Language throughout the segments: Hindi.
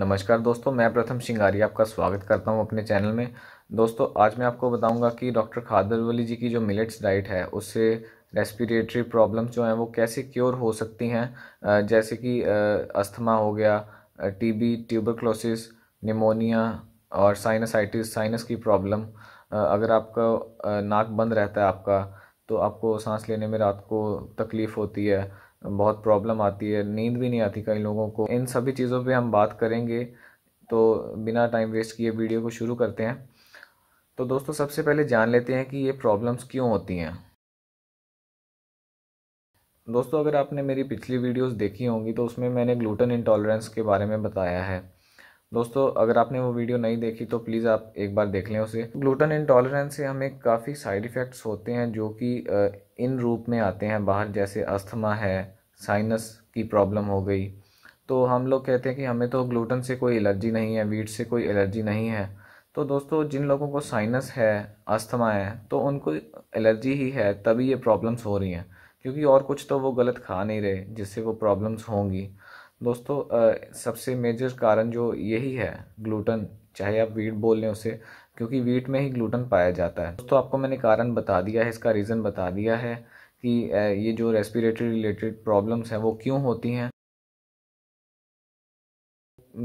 नमस्कार दोस्तों मैं प्रथम शिंगारी आपका स्वागत करता हूं अपने चैनल में दोस्तों आज मैं आपको बताऊंगा कि डॉक्टर खादर वली जी की जो मिलेट्स डाइट है उससे रेस्पिरेटरी प्रॉब्लम्स जो हैं वो कैसे क्योर हो सकती हैं जैसे कि अस्थमा हो गया टीबी ट्यूबरक्लोसिस निमोनिया और साइनसाइटिस साइनस की प्रॉब्लम अगर आपका नाक बंद रहता है आपका तो आपको सांस लेने में रात को तकलीफ़ होती है बहुत प्रॉब्लम आती है नींद भी नहीं आती कई लोगों को इन सभी चीज़ों पे हम बात करेंगे तो बिना टाइम वेस्ट किए वीडियो को शुरू करते हैं तो दोस्तों सबसे पहले जान लेते हैं कि ये प्रॉब्लम्स क्यों होती हैं दोस्तों अगर आपने मेरी पिछली वीडियोस देखी होंगी तो उसमें मैंने ग्लूटन इंटॉलरेंस के बारे में बताया है दोस्तों अगर आपने वो वीडियो नहीं देखी तो प्लीज़ आप एक बार देख लें उसे ग्लूटन इंटॉलरेंस से हमें काफ़ी साइड इफ़ेक्ट्स होते हैं जो कि इन रूप में आते हैं बाहर जैसे अस्थमा है साइनस की प्रॉब्लम हो गई तो हम लोग कहते हैं कि हमें तो ग्लूटन से कोई एलर्जी नहीं है वीट से कोई एलर्जी नहीं है तो दोस्तों जिन लोगों को साइनस है अस्थमा है तो उनको एलर्जी ही है तभी ये प्रॉब्लम्स हो रही हैं क्योंकि और कुछ तो वो गलत खा नहीं रहे जिससे वो प्रॉब्लम्स होंगी दोस्तों सबसे मेजर कारण जो यही है ग्लूटन चाहे आप वीट बोल लें उसे क्योंकि वीट में ही ग्लूटन पाया जाता है दोस्तों आपको मैंने कारण बता दिया है इसका रीज़न बता दिया है कि ये जो रेस्पिरेटरी रिलेटेड प्रॉब्लम्स हैं वो क्यों होती हैं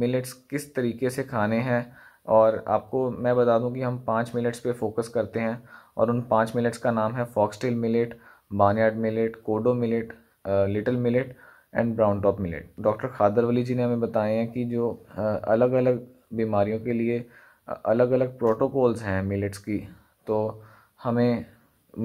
मिलेट्स किस तरीके से खाने हैं और आपको मैं बता दूं कि हम पाँच मिलेट्स पे फोकस करते हैं और उन पाँच मिलेट्स का नाम है foxtail millet barnyard millet kodo millet little millet and browntop millet doctor Khadar Vali ji ने हमें बताए हैं कि जो अलग अलग बीमारियों के लिए अलग अलग प्रोटोकॉल्स हैं मिलेट्स की तो हमें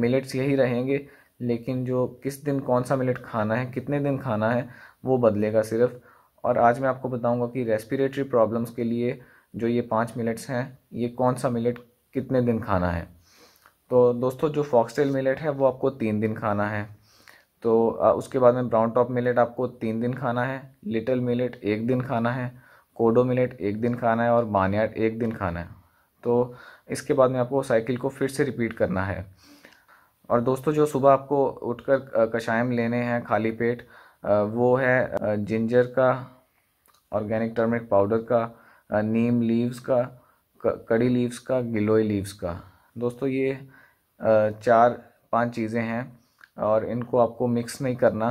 मिलेट्स यही रहेंगे लेकिन जो किस दिन कौन सा मिलेट खाना है कितने दिन खाना है वो बदलेगा सिर्फ और आज मैं आपको बताऊंगा कि रेस्पिरेटरी प्रॉब्लम्स के लिए जो ये पाँच मिलेट्स हैं ये कौन सा मिलेट कितने दिन खाना है तो दोस्तों जो फॉक्सटेल मिलेट है वो आपको तीन दिन खाना है तो उसके बाद में ब्राउन टॉप मिलेट आपको तीन दिन खाना है लिटिल मिलेट एक दिन खाना है कोडो मिलेट एक दिन खाना है और बानियाट एक दिन खाना है तो इसके बाद में आपको साइकिल को फिर से रिपीट करना है और दोस्तों जो सुबह आपको उठकर कषायम लेने हैं खाली पेट वो है जिंजर का ऑर्गेनिक टर्मरिक पाउडर का नीम लीव्स का कड़ी लीव्स का गिलोई लीव्स का दोस्तों ये चार पांच चीज़ें हैं और इनको आपको मिक्स नहीं करना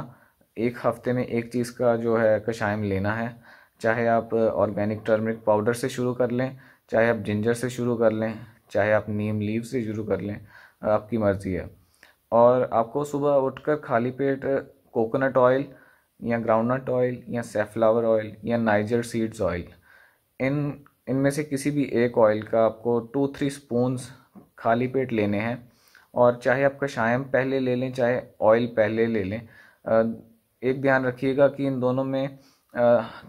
एक हफ्ते में एक चीज़ का जो है कषायम लेना है चाहे आप ऑर्गेनिक टर्मरिक पाउडर से शुरू कर लें चाहे आप जिंजर से शुरू कर लें चाहे आप नीम लीव से शुरू कर लें आपकी मर्ज़ी है और आपको सुबह उठकर खाली पेट कोकोनट ऑयल या ग्राउंडनट ऑयल या सेफ्लावर ऑयल या नाइजर सीड्स ऑयल इन इनमें से किसी भी एक ऑयल का आपको टू थ्री स्पून खाली पेट लेने हैं और चाहे आप कषायम पहले ले लें चाहे ऑयल पहले ले लें एक ध्यान रखिएगा कि इन दोनों में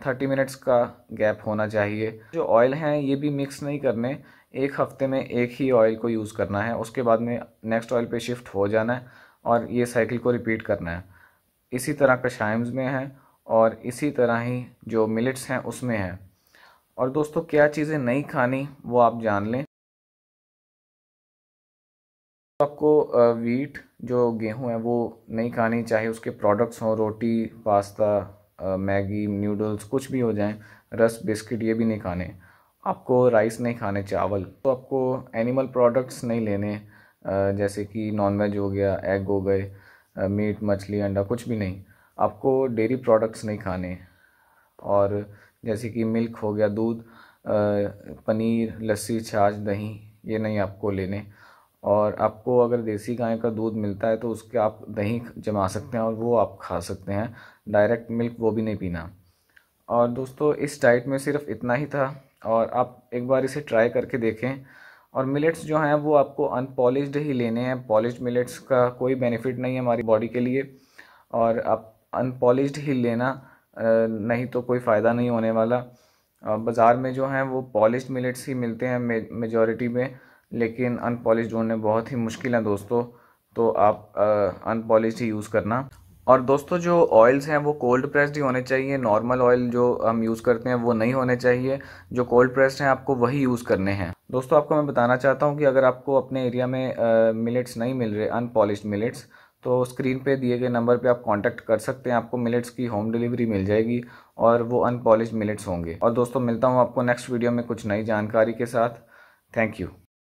थर्टी मिनट्स का गैप होना चाहिए जो ऑयल हैं ये भी मिक्स नहीं करने एक हफ्ते में एक ही ऑयल को यूज़ करना है उसके बाद में नेक्स्ट ऑयल पे शिफ्ट हो जाना है और ये साइकिल को रिपीट करना है इसी तरह कषायम्स में है और इसी तरह ही जो मिलेट्स हैं उसमें है और दोस्तों क्या चीज़ें नहीं खानी वो आप जान लें तो आपको वीट जो गेहूं है वो नहीं खानी चाहिए उसके प्रोडक्ट्स हों रोटी पास्ता मैगी नूडल्स कुछ भी हो जाएं रस बिस्किट ये भी नहीं खाने आपको राइस नहीं खाने चावल तो आपको एनिमल प्रोडक्ट्स नहीं लेने जैसे कि नॉनवेज हो गया एग हो गए मीट मछली अंडा कुछ भी नहीं आपको डेयरी प्रोडक्ट्स नहीं खाने और जैसे कि मिल्क हो गया दूध पनीर लस्सी छाछ दही ये नहीं आपको लेने और आपको अगर देसी गाय का दूध मिलता है तो उसके आप दही जमा सकते हैं और वो आप खा सकते हैं डायरेक्ट मिल्क वो भी नहीं पीना और दोस्तों इस डाइट में सिर्फ इतना ही था और आप एक बार इसे ट्राई करके देखें और मिलेट्स जो हैं वो आपको अनपॉलिश ही लेने हैं पॉलिश मिलेट्स का कोई बेनिफिट नहीं है हमारी बॉडी के लिए और आप अनपॉलिश ही लेना नहीं तो कोई फ़ायदा नहीं होने वाला बाज़ार में जो हैं वो पॉलिश मिलेट्स ही मिलते हैं मेजॉरिटी में लेकिन अनपॉलिश ढूंढने बहुत ही मुश्किल है दोस्तों तो आप अनपॉलिश ही यूज़ करना और दोस्तों जो ऑयल्स हैं वो कोल्ड प्रेस्ड ही होने चाहिए नॉर्मल ऑयल जो हम यूज़ करते हैं वो नहीं होने चाहिए जो कोल्ड प्रेस्ड हैं आपको वही यूज़ करने हैं दोस्तों आपको मैं बताना चाहता हूँ कि अगर आपको अपने एरिया में मिलेट्स नहीं मिल रहे अनपॉलिश मिलेट्स तो स्क्रीन पे दिए गए नंबर पे आप कांटेक्ट कर सकते हैं आपको मिलेट्स की होम डिलीवरी मिल जाएगी और वो अनपॉलिश मिलेट्स होंगे और दोस्तों मिलता हूँ आपको नेक्स्ट वीडियो में कुछ नई जानकारी के साथ थैंक यू